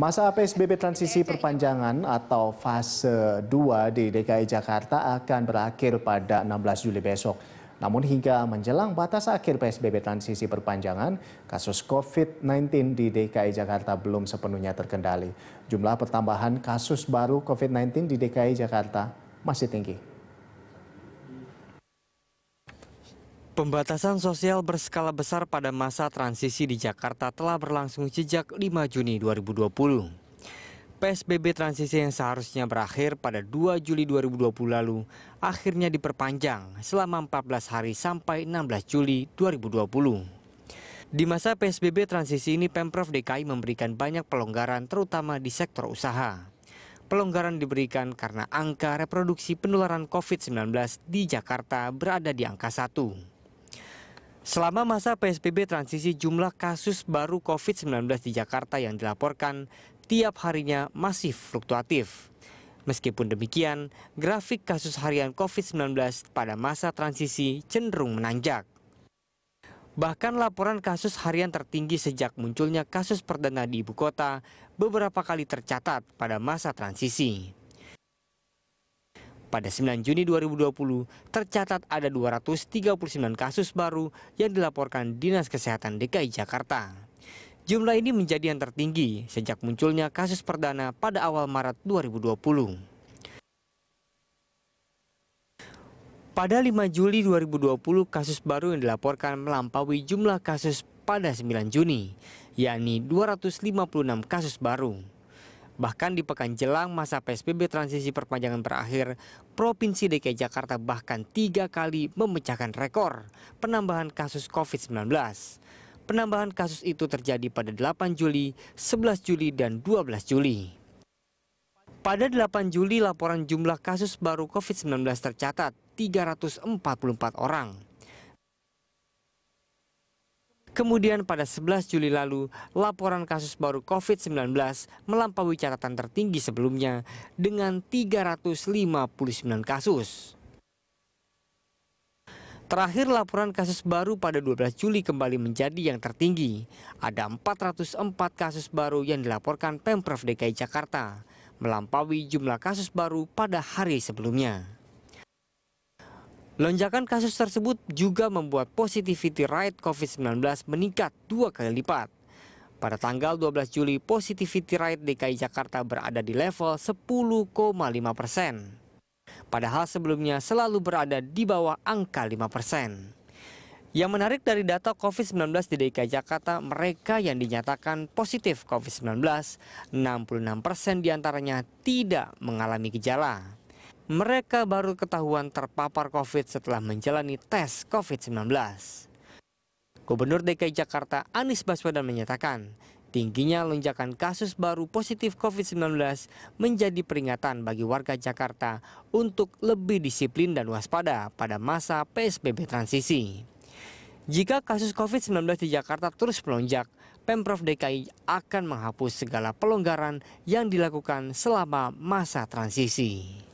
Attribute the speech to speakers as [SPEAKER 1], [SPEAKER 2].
[SPEAKER 1] Masa PSBB transisi perpanjangan atau fase 2 di DKI Jakarta akan berakhir pada 16 Juli besok. Namun hingga menjelang batas akhir PSBB transisi perpanjangan, kasus COVID-19 di DKI Jakarta belum sepenuhnya terkendali. Jumlah pertambahan kasus baru COVID-19 di DKI Jakarta masih tinggi.
[SPEAKER 2] Pembatasan sosial berskala besar pada masa transisi di Jakarta telah berlangsung sejak 5 Juni 2020. PSBB transisi yang seharusnya berakhir pada 2 Juli 2020 lalu akhirnya diperpanjang selama 14 hari sampai 16 Juli 2020. Di masa PSBB transisi ini Pemprov DKI memberikan banyak pelonggaran terutama di sektor usaha. Pelonggaran diberikan karena angka reproduksi penularan COVID-19 di Jakarta berada di angka 1. Selama masa PSBB transisi jumlah kasus baru COVID-19 di Jakarta yang dilaporkan tiap harinya masih fluktuatif. Meskipun demikian, grafik kasus harian COVID-19 pada masa transisi cenderung menanjak. Bahkan laporan kasus harian tertinggi sejak munculnya kasus perdana di ibu kota beberapa kali tercatat pada masa transisi. Pada 9 Juni 2020, tercatat ada 239 kasus baru yang dilaporkan Dinas Kesehatan DKI Jakarta. Jumlah ini menjadi yang tertinggi sejak munculnya kasus perdana pada awal Maret 2020. Pada 5 Juli 2020, kasus baru yang dilaporkan melampaui jumlah kasus pada 9 Juni, yakni 256 kasus baru. Bahkan di pekan jelang masa PSBB transisi perpanjangan berakhir, Provinsi DKI Jakarta bahkan tiga kali memecahkan rekor penambahan kasus COVID-19. Penambahan kasus itu terjadi pada 8 Juli, 11 Juli, dan 12 Juli. Pada 8 Juli, laporan jumlah kasus baru COVID-19 tercatat 344 orang Kemudian pada 11 Juli lalu, laporan kasus baru COVID-19 melampaui catatan tertinggi sebelumnya dengan 359 kasus. Terakhir laporan kasus baru pada 12 Juli kembali menjadi yang tertinggi. Ada 404 kasus baru yang dilaporkan Pemprov DKI Jakarta, melampaui jumlah kasus baru pada hari sebelumnya. Lonjakan kasus tersebut juga membuat positivity rate COVID-19 meningkat dua kali lipat. Pada tanggal 12 Juli, positivity rate DKI Jakarta berada di level 10,5 persen. Padahal sebelumnya selalu berada di bawah angka 5 persen. Yang menarik dari data COVID-19 di DKI Jakarta, mereka yang dinyatakan positif COVID-19, 66 persen diantaranya tidak mengalami gejala mereka baru ketahuan terpapar COVID setelah menjalani tes COVID-19. Gubernur DKI Jakarta Anies Baswedan menyatakan, tingginya lonjakan kasus baru positif COVID-19 menjadi peringatan bagi warga Jakarta untuk lebih disiplin dan waspada pada masa PSBB transisi. Jika kasus COVID-19 di Jakarta terus melonjak, Pemprov DKI akan menghapus segala pelonggaran yang dilakukan selama masa transisi.